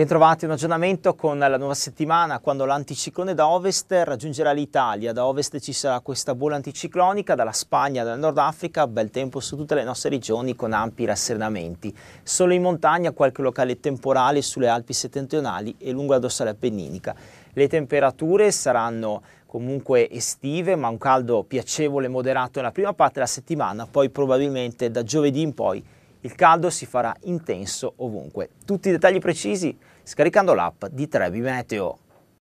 Bentrovati, un aggiornamento con la nuova settimana quando l'anticiclone da ovest raggiungerà l'Italia. Da ovest ci sarà questa bolla anticiclonica dalla Spagna, dal Nord Africa, bel tempo su tutte le nostre regioni con ampi rassernamenti. Solo in montagna qualche locale temporale sulle Alpi settentrionali e lungo la dorsale appenninica. Le temperature saranno comunque estive, ma un caldo piacevole e moderato nella prima parte della settimana, poi probabilmente da giovedì in poi il caldo si farà intenso ovunque. Tutti i dettagli precisi scaricando l'app di Trebi Meteo.